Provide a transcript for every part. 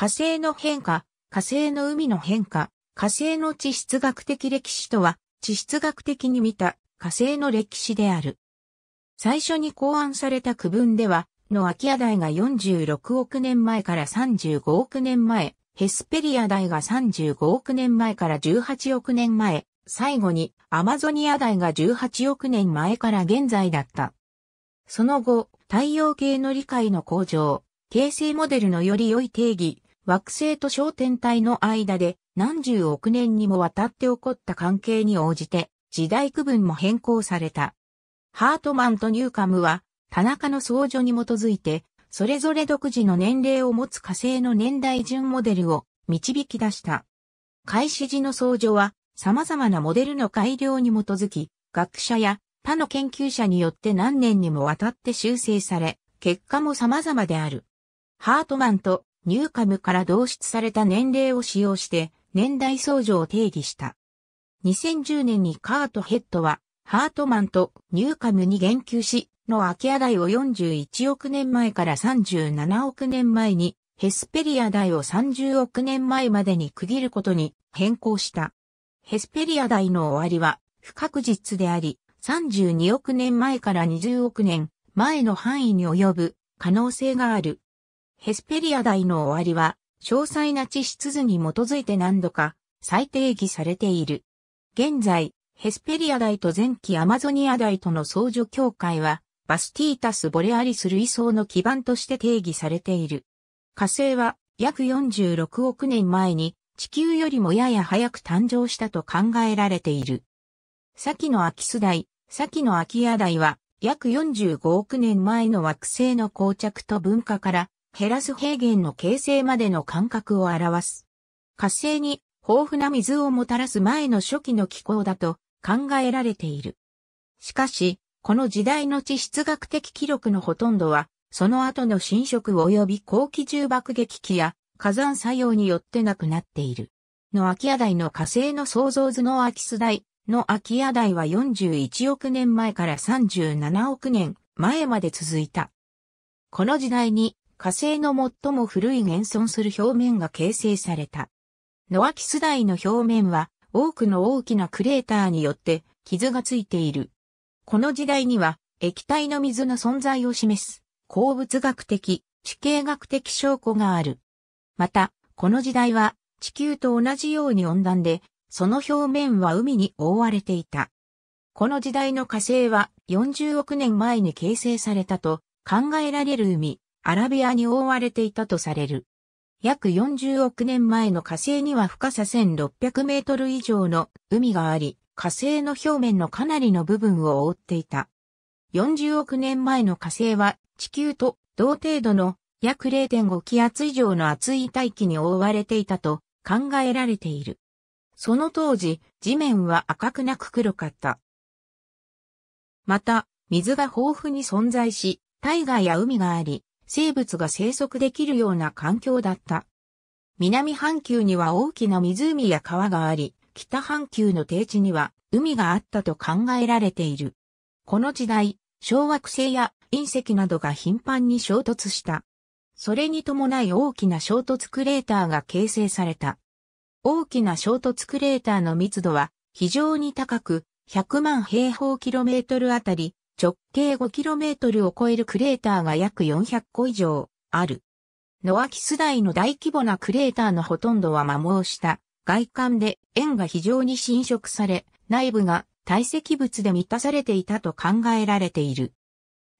火星の変化、火星の海の変化、火星の地質学的歴史とは、地質学的に見た火星の歴史である。最初に考案された区分では、のアキア代が46億年前から35億年前、ヘスペリア台が35億年前から18億年前、最後にアマゾニア台が18億年前から現在だった。その後、太陽系の理解の向上、形成モデルのより良い定義、惑星と小天体の間で何十億年にもわたって起こった関係に応じて時代区分も変更された。ハートマンとニューカムは田中の創助に基づいてそれぞれ独自の年齢を持つ火星の年代順モデルを導き出した。開始時の創助は様々なモデルの改良に基づき学者や他の研究者によって何年にもわたって修正され、結果も様々である。ハートマンとニューカムから導出された年齢を使用して年代相乗を定義した。2010年にカートヘッドはハートマンとニューカムに言及し、のアきア代を41億年前から37億年前に、ヘスペリア代を30億年前までに区切ることに変更した。ヘスペリア代の終わりは不確実であり、32億年前から20億年前の範囲に及ぶ可能性がある。ヘスペリア代の終わりは、詳細な地質図に基づいて何度か再定義されている。現在、ヘスペリア代と前期アマゾニア代との相助境界は、バスティータス・ボレアリス類層の基盤として定義されている。火星は約46億年前に地球よりもやや早く誕生したと考えられている。先のアキス代、先のアキア代は約45億年前の惑星の膠着と分化から減らす平原の形成までの間隔を表す。火星に豊富な水をもたらす前の初期の気候だと考えられている。しかし、この時代の地質学的記録のほとんどは、その後の侵食及び後期重爆撃機や火山作用によってなくなっている。の空き家台の火星の創造図の空き巣台の空き家台は41億年前から37億年前まで続いた。この時代に火星の最も古い現存する表面が形成された。ノアキス台の表面は多くの大きなクレーターによって傷がついている。この時代には液体の水の存在を示す鉱物学的、地形学的証拠がある。また、この時代は地球と同じように温暖で、その表面は海に覆われていた。この時代の火星は40億年前に形成されたと考えられる海、アラビアに覆われていたとされる。約40億年前の火星には深さ1600メートル以上の海があり、火星の表面のかなりの部分を覆っていた。40億年前の火星は地球と同程度の約0.5気圧以上の厚い大気に覆われていたと考えられている。その当時、地面は赤くなく黒かった。また、水が豊富に存在し、大河や海があり、生物が生息できるような環境だった。南半球には大きな湖や川があり、北半球の低地には海があったと考えられている。この時代、小惑星や隕石などが頻繁に衝突した。それに伴い大きな衝突クレーターが形成された。大きな衝突クレーターの密度は非常に高く、100万平方キロメートルあたり直径 5km を超えるクレーターが約400個以上ある。ノアキス台の大規模なクレーターのほとんどは摩耗した外観で円が非常に侵食され、内部が堆積物で満たされていたと考えられている。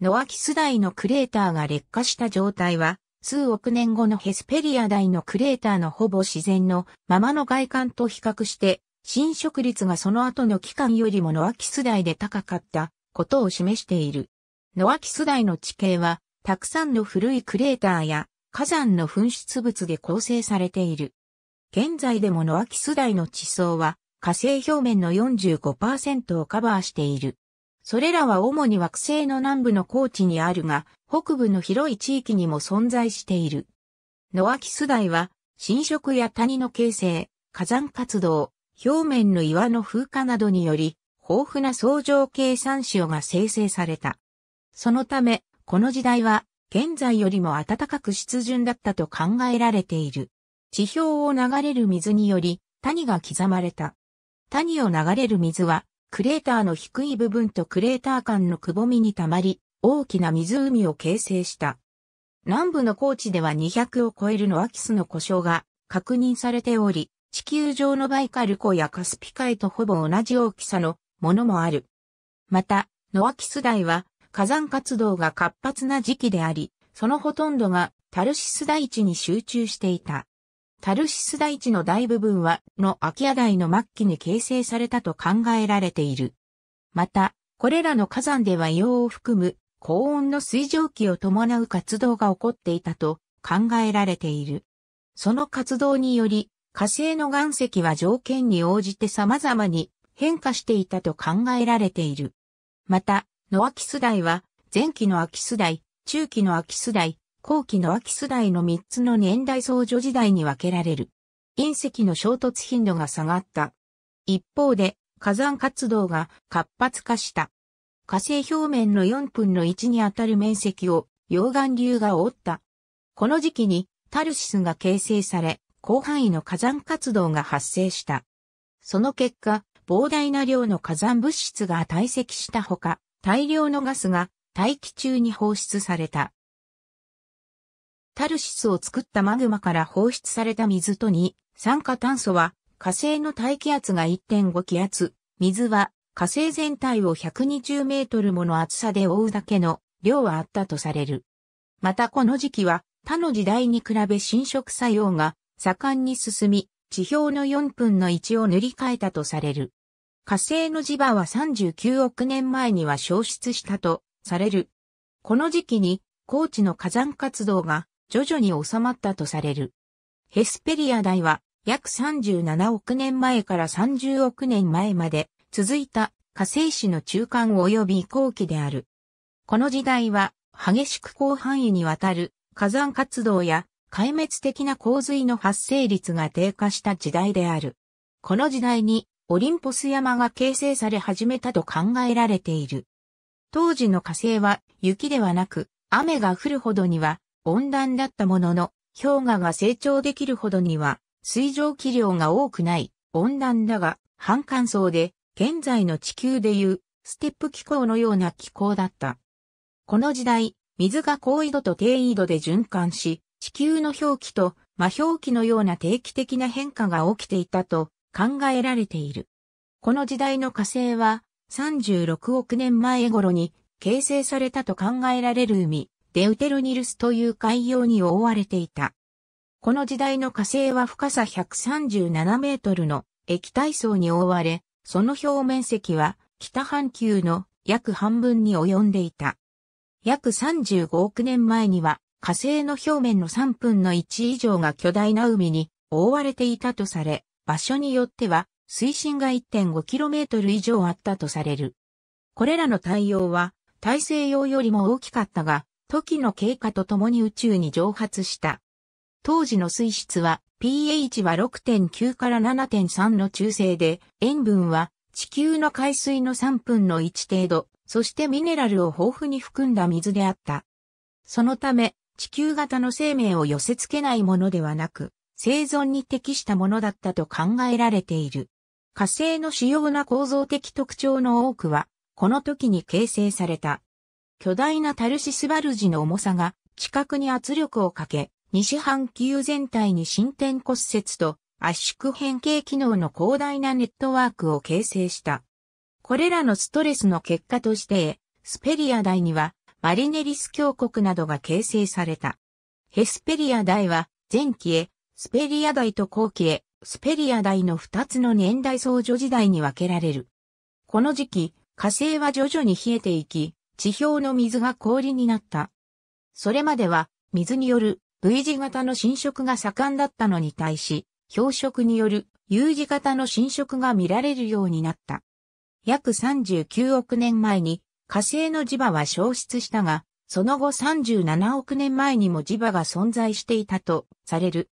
ノアキス台のクレーターが劣化した状態は、数億年後のヘスペリア大のクレーターのほぼ自然のままの外観と比較して、侵食率がその後の期間よりもノアキス台で高かったことを示している。ノアキス台の地形は、たくさんの古いクレーターや火山の噴出物で構成されている。現在でもノアキス台の地層は火星表面の45%をカバーしている。それらは主に惑星の南部の高地にあるが、北部の広い地域にも存在している。ノアキス台は、侵食や谷の形成、火山活動、表面の岩の風化などにより、豊富な相乗計算子が生成された。そのため、この時代は、現在よりも暖かく湿潤だったと考えられている。地表を流れる水により、谷が刻まれた。谷を流れる水は、クレーターの低い部分とクレーター間のくぼみに溜まり、大きな湖を形成した。南部の高地では200を超えるのアキスの故障が確認されており、地球上のバイカル湖やカスピ海とほぼ同じ大きさのものもある。また、ノアキス台は火山活動が活発な時期であり、そのほとんどがタルシス台地に集中していた。タルシス台地の大部分は、のアキア台の末期に形成されたと考えられている。また、これらの火山では硫黄を含む高温の水蒸気を伴う活動が起こっていたと考えられている。その活動により、火星の岩石は条件に応じて様々に変化していたと考えられている。また、ノアキス代は、前期のアキス代、中期のアキス代、後期のアキス代の3つの年代相除時代に分けられる。隕石の衝突頻度が下がった。一方で、火山活動が活発化した。火星表面の4分の1にあたる面積を溶岩流が覆った。この時期にタルシスが形成され、広範囲の火山活動が発生した。その結果、膨大な量の火山物質が堆積したほか、大量のガスが大気中に放出された。タルシスを作ったマグマから放出された水と2、酸化炭素は火星の大気圧が1.5気圧、水は火星全体を120メートルもの厚さで覆うだけの量はあったとされる。またこの時期は他の時代に比べ侵食作用が盛んに進み、地表の4分の1を塗り替えたとされる。火星の磁場は39億年前には消失したとされる。この時期に高地の火山活動が徐々に収まったとされる。ヘスペリア大は約37億年前から30億年前まで続いた火星史の中間及び後期である。この時代は激しく広範囲にわたる火山活動や壊滅的な洪水の発生率が低下した時代である。この時代にオリンポス山が形成され始めたと考えられている。当時の火星は雪ではなく雨が降るほどには温暖だったものの氷河が成長できるほどには水蒸気量が多くない温暖だが半乾燥で現在の地球でいうステップ気候のような気候だった。この時代、水が高緯度と低緯度で循環し、地球の表記と魔表記のような定期的な変化が起きていたと考えられている。この時代の火星は36億年前頃に形成されたと考えられる海、デウテロニルスという海洋に覆われていた。この時代の火星は深さ137メートルの液体層に覆われ、その表面積は北半球の約半分に及んでいた。約35億年前には火星の表面の3分の1以上が巨大な海に覆われていたとされ、場所によっては水深が 1.5km 以上あったとされる。これらの対応は大西洋よりも大きかったが、時の経過とともに宇宙に蒸発した。当時の水質は pH は6.9から7.3の中性で、塩分は地球の海水の3分の1程度、そしてミネラルを豊富に含んだ水であった。そのため、地球型の生命を寄せ付けないものではなく、生存に適したものだったと考えられている。火星の主要な構造的特徴の多くは、この時に形成された。巨大なタルシスバルジの重さが、地殻に圧力をかけ、西半球全体に進展骨折と圧縮変形機能の広大なネットワークを形成した。これらのストレスの結果として、スペリア大にはマリネリス峡谷などが形成された。ヘスペリア大は前期へスペリア代と後期へ、スペリア代の二つの年代相除時代に分けられる。この時期、火星は徐々に冷えていき、地表の水が氷になった。それまでは、水による V 字型の侵食が盛んだったのに対し、氷食による U 字型の侵食が見られるようになった。約39億年前に火星の磁場は消失したが、その後37億年前にも磁場が存在していたとされる。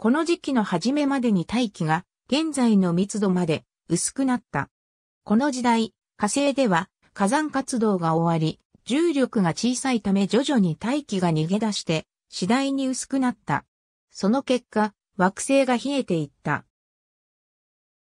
この時期の初めまでに大気が現在の密度まで薄くなった。この時代、火星では火山活動が終わり、重力が小さいため徐々に大気が逃げ出して、次第に薄くなった。その結果、惑星が冷えていった。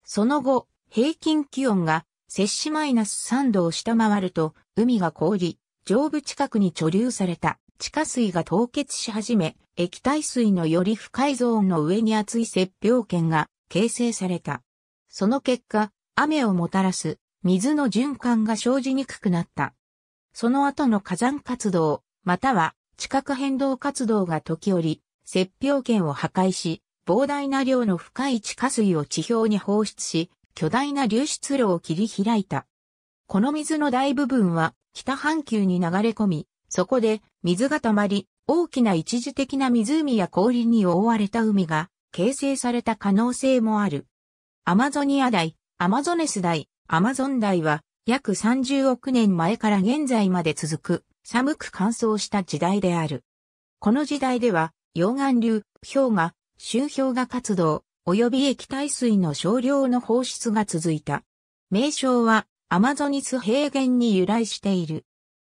その後、平均気温が摂氏マイナス3度を下回ると、海が凍り、上部近くに貯留された地下水が凍結し始め、液体水のより深いゾーンの上に厚い雪氷圏が形成された。その結果、雨をもたらす水の循環が生じにくくなった。その後の火山活動、または地殻変動活動が時折、雪氷圏を破壊し、膨大な量の深い地下水を地表に放出し、巨大な流出路を切り開いた。この水の大部分は北半球に流れ込み、そこで水が溜まり、大きな一時的な湖や氷に覆われた海が形成された可能性もある。アマゾニア大、アマゾネス大、アマゾン大は約30億年前から現在まで続く寒く乾燥した時代である。この時代では溶岩流、氷河、周氷河活動、及び液体水の少量の放出が続いた。名称はアマゾニス平原に由来している。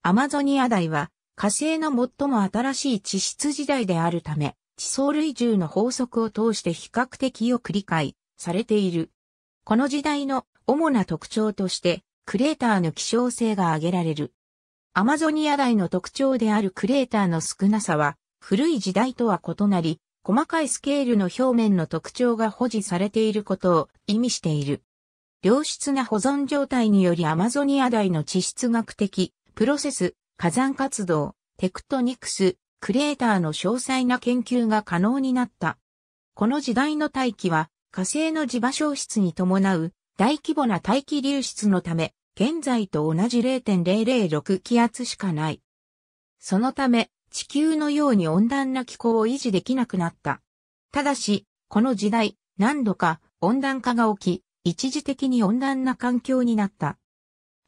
アマゾニア大は火星の最も新しい地質時代であるため、地層類重の法則を通して比較的よく理解されている。この時代の主な特徴として、クレーターの希少性が挙げられる。アマゾニア大の特徴であるクレーターの少なさは、古い時代とは異なり、細かいスケールの表面の特徴が保持されていることを意味している。良質な保存状態によりアマゾニア大の地質学的プロセス火山活動、テクトニクス、クレーターの詳細な研究が可能になった。この時代の大気は火星の磁場消失に伴う大規模な大気流出のため、現在と同じ0.006気圧しかない。そのため、地球のように温暖な気候を維持できなくなった。ただし、この時代、何度か温暖化が起き、一時的に温暖な環境になった。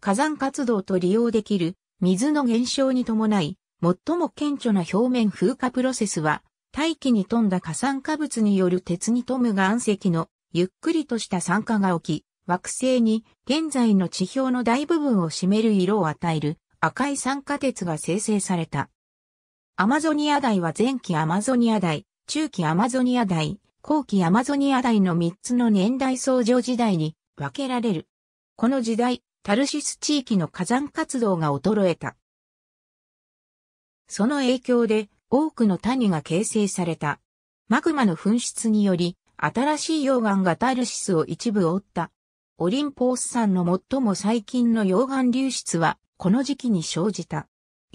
火山活動と利用できる水の減少に伴い、最も顕著な表面風化プロセスは、大気に富んだ過酸化物による鉄に富む岩石のゆっくりとした酸化が起き、惑星に現在の地表の大部分を占める色を与える赤い酸化鉄が生成された。アマゾニア大は前期アマゾニア大、中期アマゾニア大、後期アマゾニア大の3つの年代創乗時代に分けられる。この時代、タルシス地域の火山活動が衰えた。その影響で多くの谷が形成された。マグマの噴出により、新しい溶岩がタルシスを一部覆った。オリンポース山の最も最近の溶岩流出は、この時期に生じた。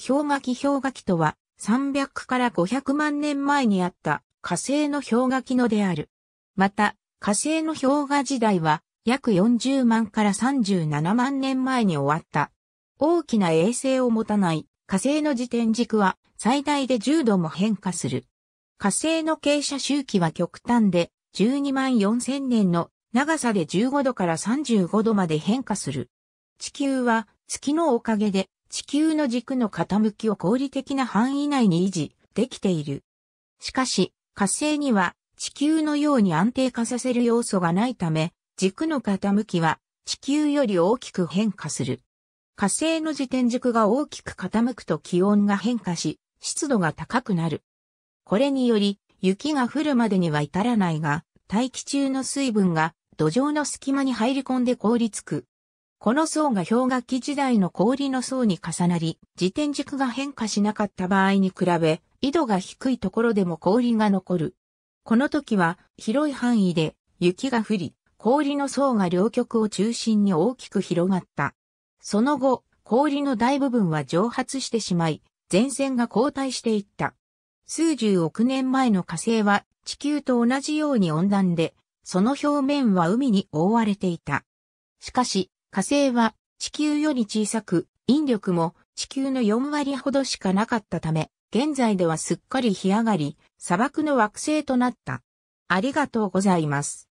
氷河期氷河期とは、300から500万年前にあった火星の氷河期のである。また、火星の氷河時代は、約40万から37万年前に終わった。大きな衛星を持たない火星の自転軸は最大で10度も変化する。火星の傾斜周期は極端で12万4000年の長さで15度から35度まで変化する。地球は月のおかげで地球の軸の傾きを合理的な範囲内に維持できている。しかし火星には地球のように安定化させる要素がないため軸の傾きは地球より大きく変化する。火星の自転軸が大きく傾くと気温が変化し、湿度が高くなる。これにより、雪が降るまでには至らないが、大気中の水分が土壌の隙間に入り込んで凍りつく。この層が氷河期時代の氷の層に重なり、自転軸が変化しなかった場合に比べ、緯度が低いところでも氷が残る。この時は広い範囲で雪が降り、氷の層が両極を中心に大きく広がった。その後、氷の大部分は蒸発してしまい、前線が後退していった。数十億年前の火星は地球と同じように温暖で、その表面は海に覆われていた。しかし、火星は地球より小さく、引力も地球の4割ほどしかなかったため、現在ではすっかり干上がり、砂漠の惑星となった。ありがとうございます。